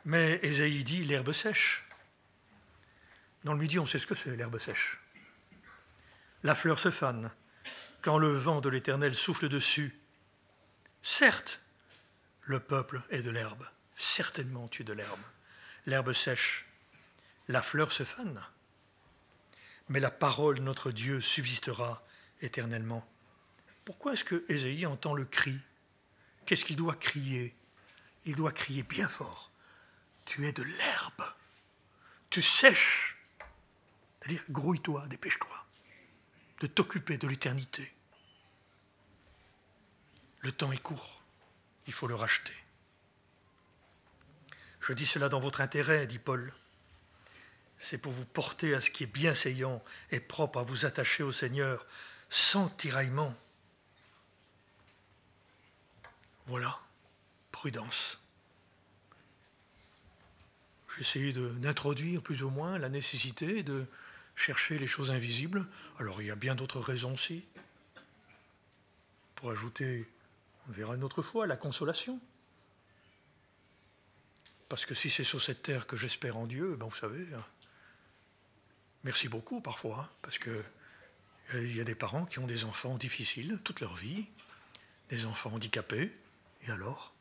Mais Esaïe dit l'herbe sèche. Dans le midi, on sait ce que c'est l'herbe sèche. La fleur se fane quand le vent de l'Éternel souffle dessus. Certes, le peuple est de l'herbe. Certainement tu de l'herbe. L'herbe sèche, la fleur se fane mais la parole de notre Dieu subsistera éternellement. Pourquoi est-ce que Ésaïe entend le cri Qu'est-ce qu'il doit crier Il doit crier bien fort. Tu es de l'herbe. Tu sèches. C'est-à-dire, grouille-toi, dépêche-toi de t'occuper de l'éternité. Le temps est court. Il faut le racheter. Je dis cela dans votre intérêt, dit Paul c'est pour vous porter à ce qui est bien saillant et propre à vous attacher au Seigneur sans tiraillement. Voilà, prudence. J'essayais d'introduire plus ou moins la nécessité de chercher les choses invisibles. Alors il y a bien d'autres raisons aussi. Pour ajouter, on verra une autre fois, la consolation. Parce que si c'est sur cette terre que j'espère en Dieu, ben, vous savez, hein, merci beaucoup parfois, hein, parce que euh, il y a des parents qui ont des enfants difficiles toute leur vie, des enfants handicapés, et alors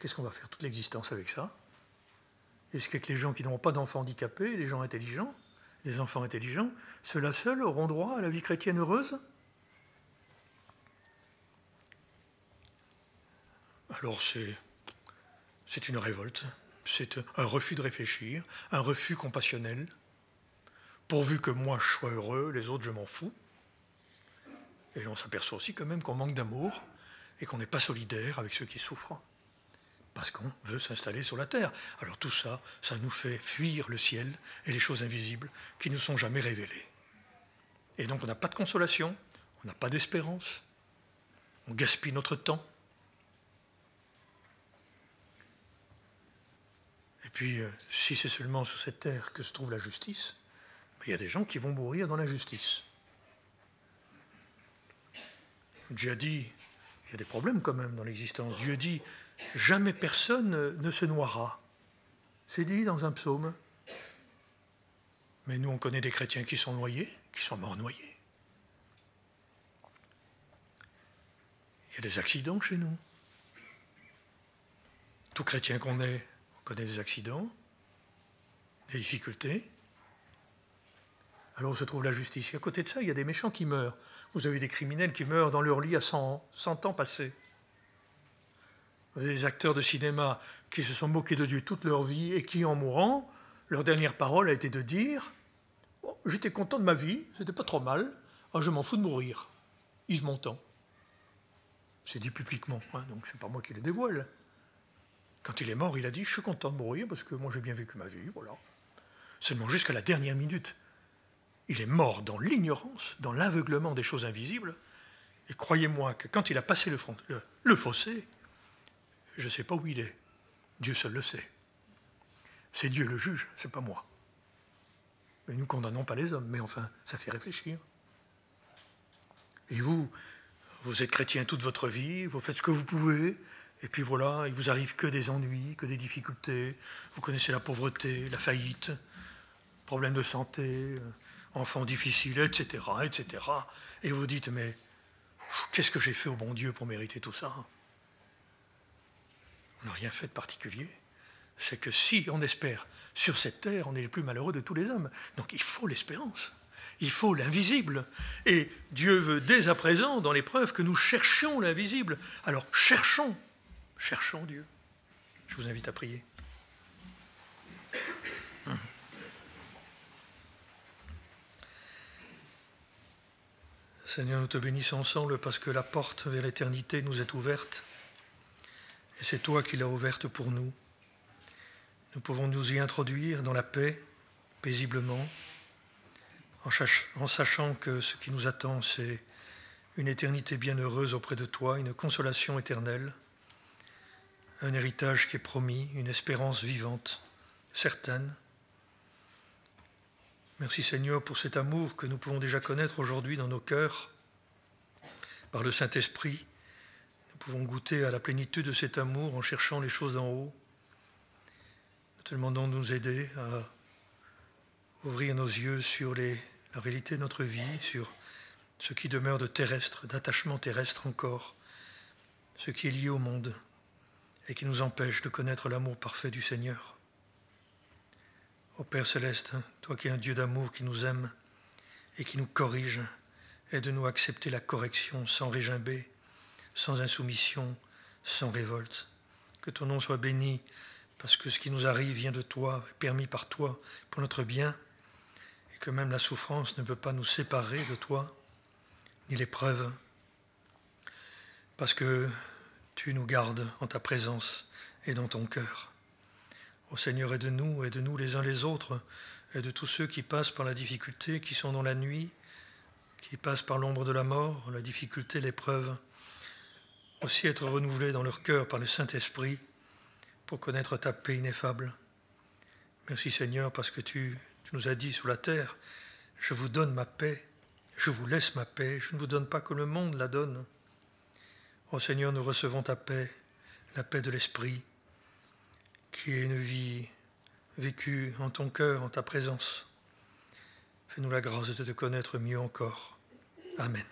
Qu'est-ce qu'on va faire toute l'existence avec ça Est-ce que les gens qui n'ont pas d'enfants handicapés, les gens intelligents, des enfants intelligents, ceux-là seuls auront droit à la vie chrétienne heureuse Alors c'est une révolte, c'est un refus de réfléchir, un refus compassionnel pourvu que moi je sois heureux, les autres je m'en fous. Et on s'aperçoit aussi quand même qu'on manque d'amour et qu'on n'est pas solidaire avec ceux qui souffrent, parce qu'on veut s'installer sur la terre. Alors tout ça, ça nous fait fuir le ciel et les choses invisibles qui ne sont jamais révélées. Et donc on n'a pas de consolation, on n'a pas d'espérance, on gaspille notre temps. Et puis, euh, si c'est seulement sur cette terre que se trouve la justice, il y a des gens qui vont mourir dans la justice. Dieu dit, il y a des problèmes quand même dans l'existence. Dieu dit, jamais personne ne se noiera. C'est dit dans un psaume. Mais nous, on connaît des chrétiens qui sont noyés, qui sont morts noyés. Il y a des accidents chez nous. Tout chrétien qu'on est, on connaît des accidents, des difficultés. Alors se trouve la justice. Et à côté de ça, il y a des méchants qui meurent. Vous avez des criminels qui meurent dans leur lit à 100, 100 ans passés. Vous avez des acteurs de cinéma qui se sont moqués de Dieu toute leur vie et qui, en mourant, leur dernière parole a été de dire J'étais content de ma vie, c'était pas trop mal, ah, je m'en fous de mourir. Yves Montand. C'est dit publiquement, hein, donc c'est pas moi qui le dévoile. Quand il est mort, il a dit Je suis content de mourir parce que moi j'ai bien vécu ma vie, voilà. Seulement jusqu'à la dernière minute. Il est mort dans l'ignorance, dans l'aveuglement des choses invisibles. Et croyez-moi que quand il a passé le, fossé, je ne sais pas où il est. Dieu seul le sait. C'est Dieu le juge, ce n'est pas moi. Mais nous ne condamnons pas les hommes, mais enfin, ça fait réfléchir. Et vous, vous êtes chrétien toute votre vie, vous faites ce que vous pouvez, et puis voilà, il vous arrive que des ennuis, que des difficultés. Vous connaissez la pauvreté, la faillite, problème de santé, euh, Enfants difficile, etc., etc. Et vous dites, mais qu'est-ce que j'ai fait au bon Dieu pour mériter tout ça hein On n'a rien fait de particulier. C'est que si on espère sur cette terre, on est le plus malheureux de tous les hommes. Donc il faut l'espérance. Il faut l'invisible. Et Dieu veut dès à présent, dans l'épreuve, que nous cherchions l'invisible. Alors cherchons, cherchons Dieu. Je vous invite à prier. Seigneur, nous te bénissons ensemble parce que la porte vers l'éternité nous est ouverte et c'est toi qui l'as ouverte pour nous. Nous pouvons nous y introduire dans la paix, paisiblement, en sachant que ce qui nous attend, c'est une éternité bienheureuse auprès de toi, une consolation éternelle, un héritage qui est promis, une espérance vivante, certaine, Merci Seigneur pour cet amour que nous pouvons déjà connaître aujourd'hui dans nos cœurs. Par le Saint-Esprit, nous pouvons goûter à la plénitude de cet amour en cherchant les choses d'en haut. Nous te demandons de nous aider à ouvrir nos yeux sur la réalité de notre vie, sur ce qui demeure de terrestre, d'attachement terrestre encore, ce qui est lié au monde et qui nous empêche de connaître l'amour parfait du Seigneur. Ô Père céleste, toi qui es un Dieu d'amour qui nous aime et qui nous corrige, aide-nous à accepter la correction sans régimber, sans insoumission, sans révolte. Que ton nom soit béni, parce que ce qui nous arrive vient de toi, est permis par toi pour notre bien, et que même la souffrance ne peut pas nous séparer de toi, ni l'épreuve, parce que tu nous gardes en ta présence et dans ton cœur. Ô Seigneur, aide-nous, aide-nous les uns les autres, et de tous ceux qui passent par la difficulté, qui sont dans la nuit, qui passent par l'ombre de la mort, la difficulté, l'épreuve. Aussi être renouvelés dans leur cœur par le Saint-Esprit pour connaître ta paix ineffable. Merci Seigneur parce que tu, nous as dit sous la terre, je vous donne ma paix, je vous laisse ma paix, je ne vous donne pas que le monde la donne. Ô Seigneur, nous recevons ta paix, la paix de l'Esprit qui est une vie vécue en ton cœur, en ta présence. Fais-nous la grâce de te connaître mieux encore. Amen.